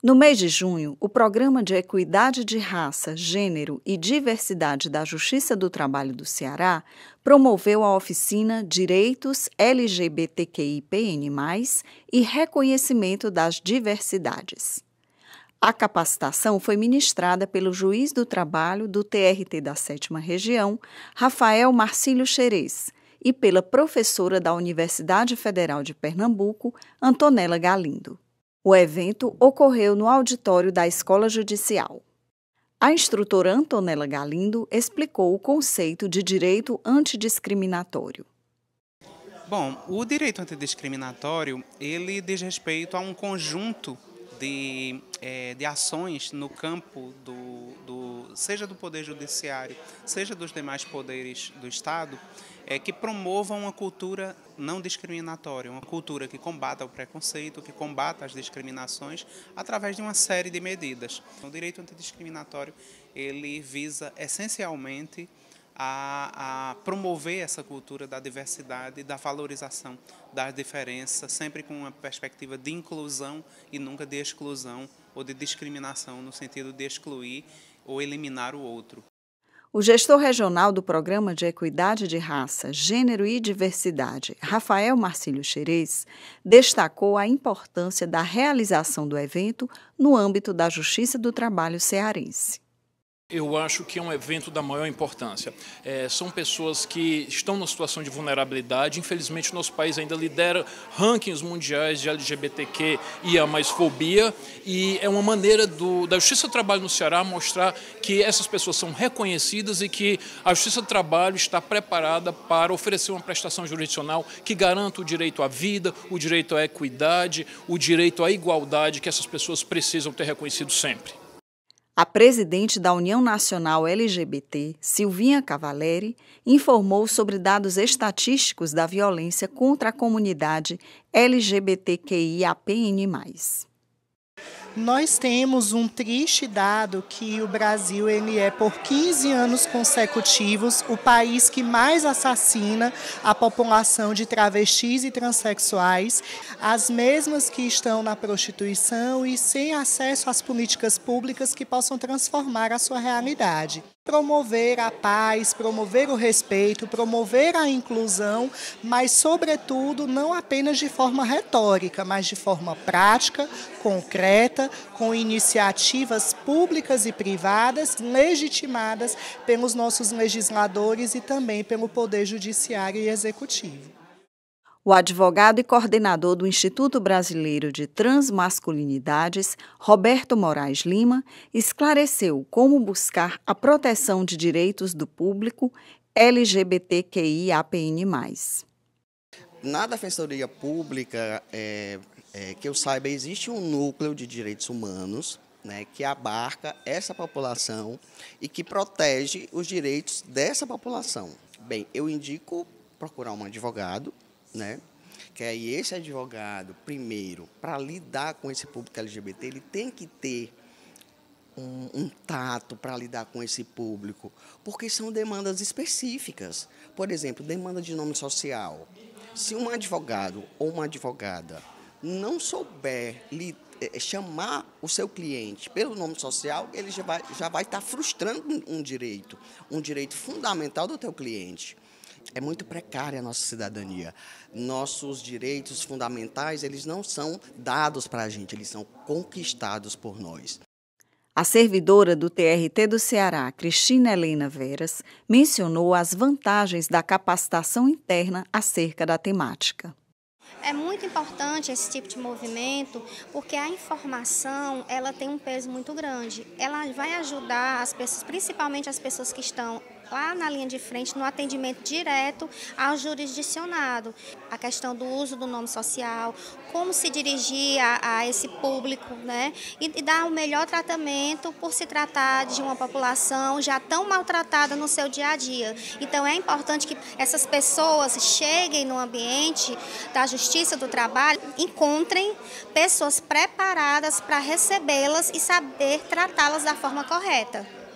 No mês de junho, o Programa de Equidade de Raça, Gênero e Diversidade da Justiça do Trabalho do Ceará promoveu a oficina Direitos LGBTQIPN, e Reconhecimento das Diversidades. A capacitação foi ministrada pelo juiz do trabalho do TRT da 7 Região, Rafael Marcílio Xerez, e pela professora da Universidade Federal de Pernambuco, Antonella Galindo. O evento ocorreu no auditório da Escola Judicial. A instrutora Antonella Galindo explicou o conceito de direito antidiscriminatório. Bom, o direito antidiscriminatório, ele diz respeito a um conjunto de, é, de ações no campo do, seja do Poder Judiciário, seja dos demais poderes do Estado, é, que promovam uma cultura não discriminatória, uma cultura que combata o preconceito, que combata as discriminações através de uma série de medidas. Então, o direito antidiscriminatório ele visa essencialmente a, a, promover essa cultura da diversidade, da valorização das diferenças, sempre com uma perspectiva de inclusão e nunca de exclusão ou de discriminação, no sentido de excluir ou eliminar o outro. O gestor regional do Programa de Equidade de Raça, Gênero e Diversidade, Rafael Marcílio Xerez, destacou a importância da realização do evento no âmbito da Justiça do Trabalho Cearense eu acho que é um evento da maior importância. É, são pessoas que estão numa situação de vulnerabilidade. Infelizmente, nosso país ainda lidera rankings mundiais de LGBTQ e a mais fobia. E é uma maneira do, da Justiça do Trabalho no Ceará mostrar que essas pessoas são reconhecidas e que a Justiça do Trabalho está preparada para oferecer uma prestação jurisdicional que garanta o direito à vida, o direito à equidade, o direito à igualdade que essas pessoas precisam ter reconhecido sempre. A presidente da União Nacional LGBT, Silvinha Cavaleri, informou sobre dados estatísticos da violência contra a comunidade LGBTQIAPN+. Nós temos um triste dado que o Brasil ele é por 15 anos consecutivos o país que mais assassina a população de travestis e transexuais, as mesmas que estão na prostituição e sem acesso às políticas públicas que possam transformar a sua realidade promover a paz, promover o respeito, promover a inclusão, mas, sobretudo, não apenas de forma retórica, mas de forma prática, concreta, com iniciativas públicas e privadas legitimadas pelos nossos legisladores e também pelo Poder Judiciário e Executivo. O advogado e coordenador do Instituto Brasileiro de Transmasculinidades, Roberto Moraes Lima, esclareceu como buscar a proteção de direitos do público LGBTQIAPN+. Na Defensoria Pública, é, é, que eu saiba, existe um núcleo de direitos humanos né, que abarca essa população e que protege os direitos dessa população. Bem, eu indico procurar um advogado né? Que aí esse advogado, primeiro, para lidar com esse público LGBT, ele tem que ter um, um, tato para lidar com esse público, porque são demandas específicas. Por exemplo, demanda de nome social. Se um advogado ou uma advogada não souber lhe, eh, eh, chamar o seu cliente pelo nome social, ele já vai estar já vai tá frustrando um direito, um direito fundamental do teu cliente é muito precária a nossa cidadania. Nossos direitos fundamentais, eles não são dados para a gente, eles são conquistados por nós. A servidora do TRT do Ceará, Cristina Helena Veras, mencionou as vantagens da capacitação interna acerca da temática. É muito importante esse tipo de movimento, porque a informação, ela tem um peso muito grande. Ela vai ajudar as pessoas, principalmente as pessoas que estão lá na linha de frente, no atendimento direto ao jurisdicionado. A questão do uso do nome social, como se dirigir a, a esse público, né? E, e dar o um melhor tratamento por se tratar de uma população já tão maltratada no seu dia a dia. Então é importante que essas pessoas cheguem no ambiente da justiça do trabalho, encontrem pessoas preparadas para recebê-las e saber tratá-las da forma correta.